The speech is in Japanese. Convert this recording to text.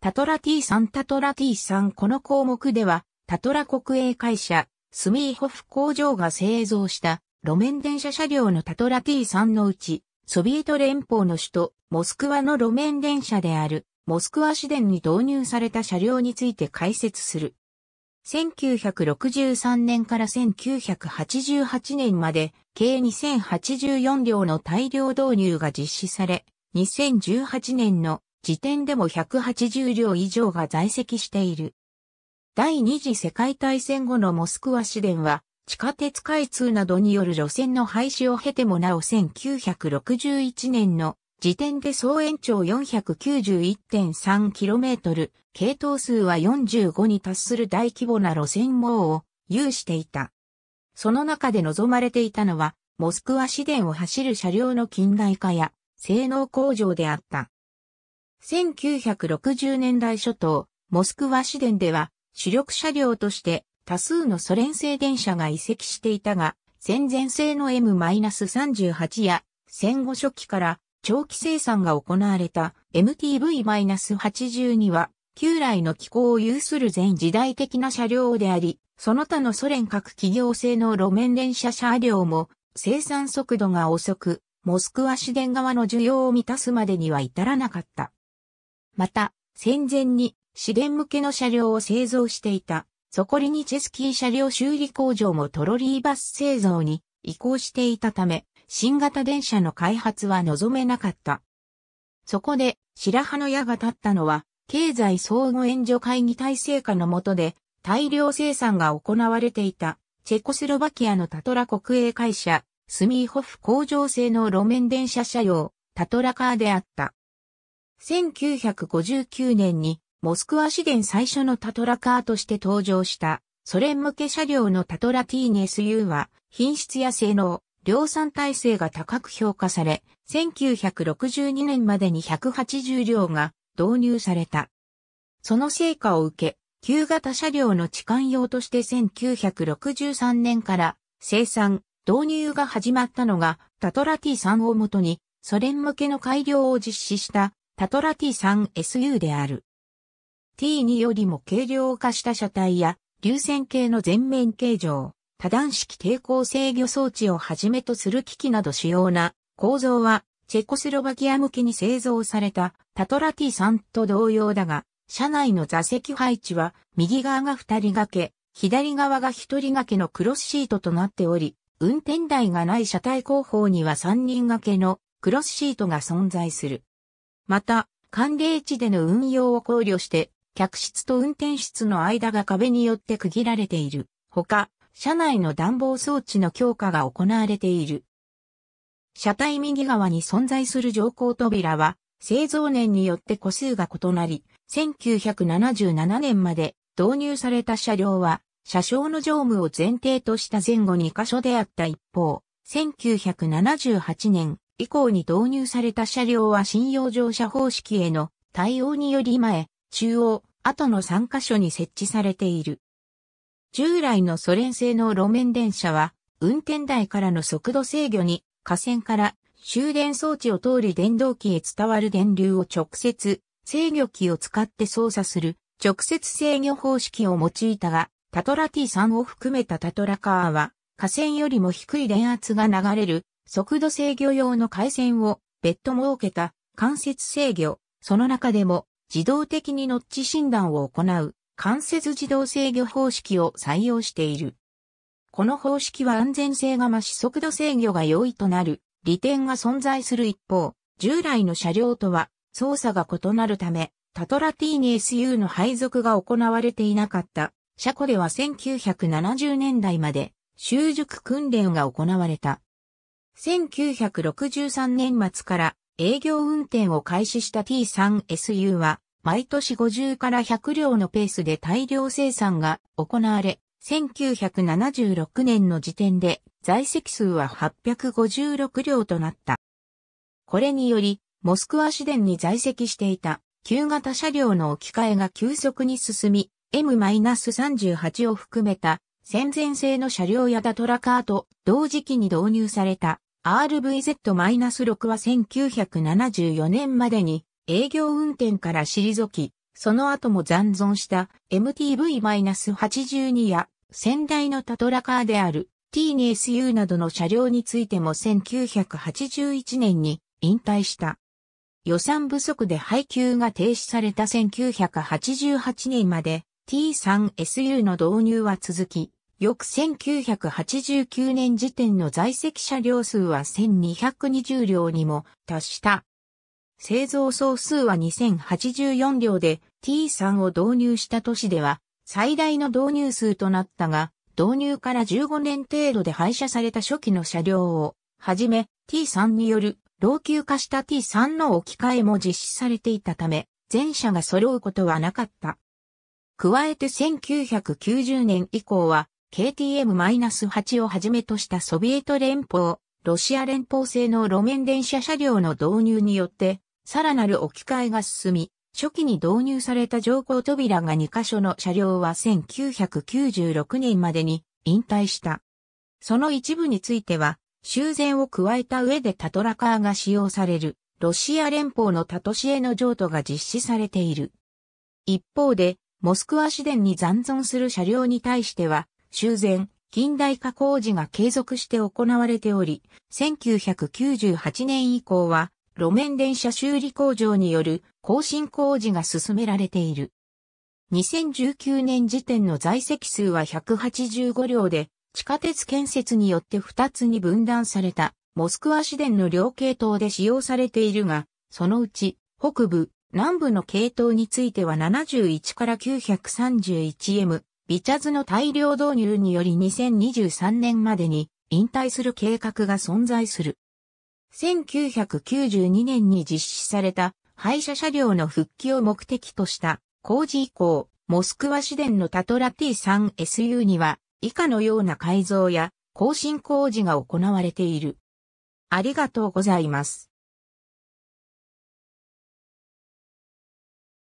タトラ T3 タトラ T3 この項目では、タトラ国営会社、スミーホフ工場が製造した路面電車車両のタトラ T3 のうち、ソビエト連邦の首都モスクワの路面電車であるモスクワ市電に導入された車両について解説する。1963年から1988年まで計2084両の大量導入が実施され、2018年の時点でも180両以上が在籍している。第二次世界大戦後のモスクワ市電は、地下鉄開通などによる路線の廃止を経てもなお1961年の時点で総延長 491.3km、系統数は45に達する大規模な路線網を有していた。その中で望まれていたのは、モスクワ市電を走る車両の近代化や性能向上であった。1960年代初頭、モスクワ市電では主力車両として多数のソ連製電車が移籍していたが、戦前製の M-38 や戦後初期から長期生産が行われた MTV-82 は旧来の機構を有する全時代的な車両であり、その他のソ連各企業製の路面電車車両も生産速度が遅く、モスクワ市電側の需要を満たすまでには至らなかった。また、戦前に市電向けの車両を製造していた、ソコリニチェスキー車両修理工場もトロリーバス製造に移行していたため、新型電車の開発は望めなかった。そこで、白羽の矢が立ったのは、経済相互援助会議体制下の下で、大量生産が行われていた、チェコスロバキアのタトラ国営会社、スミーホフ工場製の路面電車車両、タトラカーであった。1959年にモスクワ市電最初のタトラカーとして登場したソ連向け車両のタトラ TNSU は品質や性能、量産体制が高く評価され、1962年までに180両が導入された。その成果を受け、旧型車両の置換用として1963年から生産、導入が始まったのがタトラ T3 をもとにソ連向けの改良を実施したタトラ T3SU である。T2 よりも軽量化した車体や、流線形の全面形状、多段式抵抗制御装置をはじめとする機器など主要な構造は、チェコスロバキア向けに製造されたタトラ T3 と同様だが、車内の座席配置は右側が二人掛け、左側が一人掛けのクロスシートとなっており、運転台がない車体後方には三人掛けのクロスシートが存在する。また、寒冷地での運用を考慮して、客室と運転室の間が壁によって区切られている。ほか、車内の暖房装置の強化が行われている。車体右側に存在する乗降扉は、製造年によって個数が異なり、1977年まで導入された車両は、車掌の乗務を前提とした前後2箇所であった一方、1978年、以降に導入された車両は信用乗車方式への対応により前、中央、後の3カ所に設置されている。従来のソ連製の路面電車は、運転台からの速度制御に、架線から終電装置を通り電動機へ伝わる電流を直接、制御機を使って操作する直接制御方式を用いたが、タトラ T3 を含めたタトラカーは、架線よりも低い電圧が流れる速度制御用の回線を別途設けた間接制御、その中でも自動的にノッチ診断を行う間接自動制御方式を採用している。この方式は安全性が増し速度制御が容易となる利点が存在する一方、従来の車両とは操作が異なるため、タトラティーニ SU の配属が行われていなかった車庫では1970年代まで習熟訓練が行われた。1963年末から営業運転を開始した T3SU は、毎年50から100両のペースで大量生産が行われ、1976年の時点で在籍数は856両となった。これにより、モスクワ市電に在籍していた旧型車両の置き換えが急速に進み、M-38 を含めた戦前製の車両やダトラカーと同時期に導入された RVZ-6 は1974年までに営業運転から退き、その後も残存した MTV-82 や先代のタトラカーである T2SU などの車両についても1981年に引退した。予算不足で配給が停止された1988年まで T3SU の導入は続き、翌1989年時点の在籍車両数は1220両にも達した。製造総数は2084両で T3 を導入した都市では最大の導入数となったが、導入から15年程度で廃車された初期の車両をはじめ T3 による老朽化した T3 の置き換えも実施されていたため、全車が揃うことはなかった。加えて1990年以降は KTM-8 をはじめとしたソビエト連邦、ロシア連邦製の路面電車車両の導入によって、さらなる置き換えが進み、初期に導入された乗降扉が2カ所の車両は1996年までに引退した。その一部については、修繕を加えた上でタトラカーが使用される、ロシア連邦のタトシエの譲渡が実施されている。一方で、モスクワ市電に残存する車両に対しては、修繕、近代化工事が継続して行われており、1998年以降は路面電車修理工場による更新工事が進められている。2019年時点の在籍数は185両で、地下鉄建設によって2つに分断されたモスクワ市電の両系統で使用されているが、そのうち北部、南部の系統については71から 931M、ビチャズの大量導入により2023年までに引退する計画が存在する。1992年に実施された廃車車両の復帰を目的とした工事以降、モスクワ市電のタトラ T3SU には以下のような改造や更新工事が行われている。ありがとうございます。